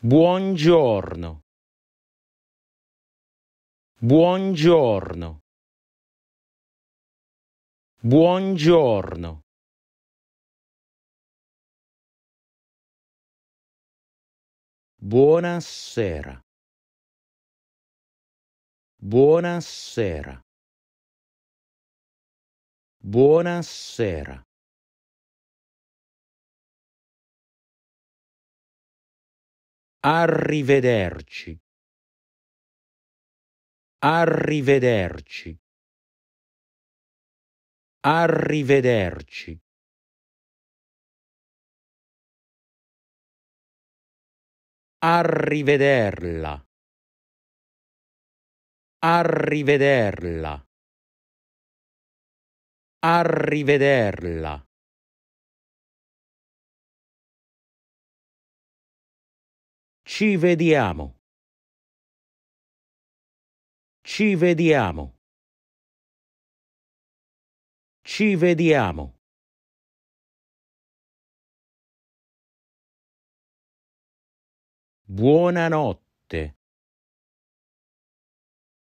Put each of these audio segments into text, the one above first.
Buongiorno. Buongiorno. Buongiorno. Buonasera. Buonasera. Buonasera. Arrivederci. Arrivederci. Arrivederci. Arrivederla. Arrivederla. Arrivederla. Ci vediamo. Ci vediamo. Ci vediamo. Buonanotte.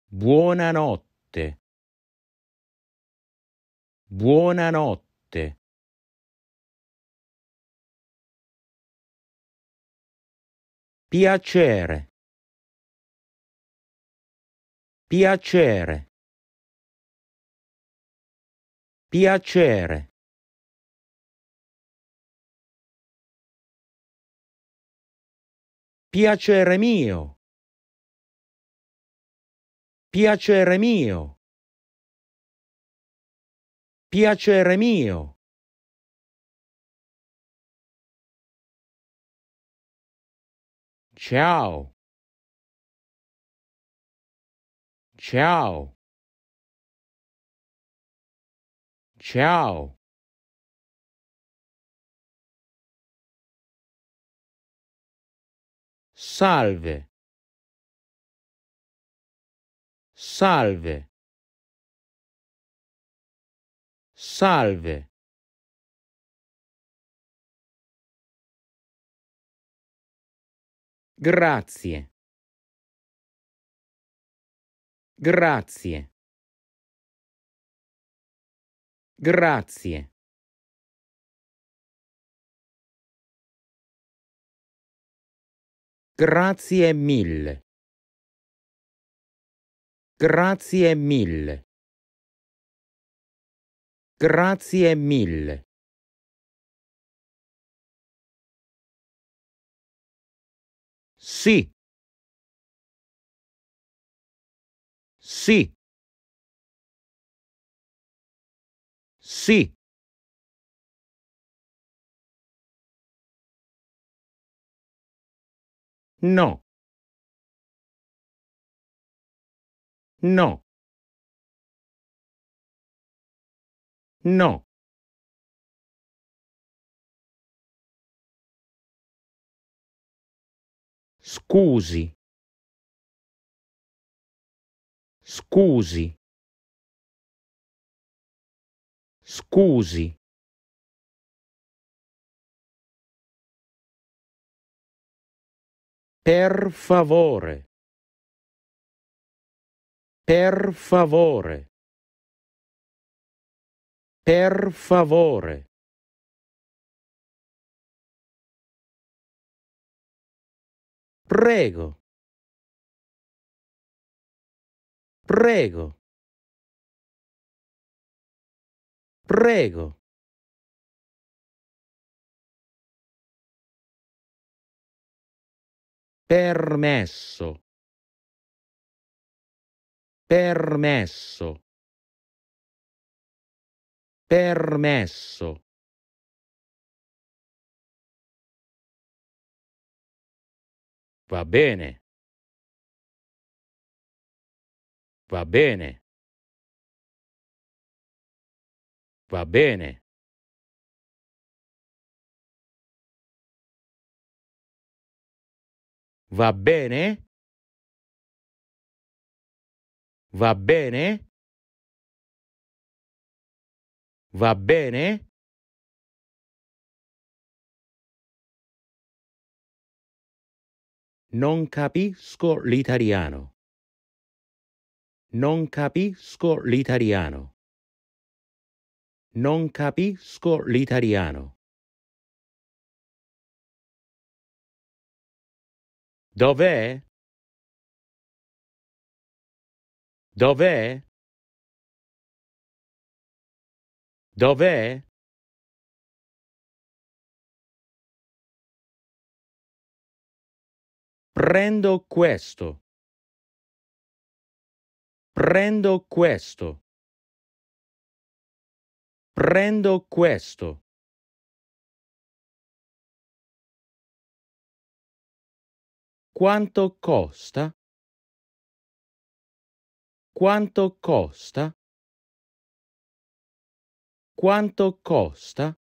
Buonanotte. Buonanotte. piacere piacere piacere piacere mio piacere mio piacere mio Ciao. Ciao. Ciao. Salve. Salve. Salve. Grazie. Grazie. Grazie. Grazie mille. Grazie mille. Grazie mille. Sí. Sí. Sí. No. No. No. scusi scusi scusi Per favore. Per favore. Per favore. Prego. Prego. Prego. Permesso. Permesso. Permesso. Va bene. Va bene. Va bene. Va bene? Va bene? Va bene? Non capisco l'italiano. Non capisco l'italiano. Non capisco l'italiano. Dov'è? Dov'è? Dov'è? Prendo questo. Prendo questo. Prendo questo. Quanto costa? Quanto costa? Quanto costa?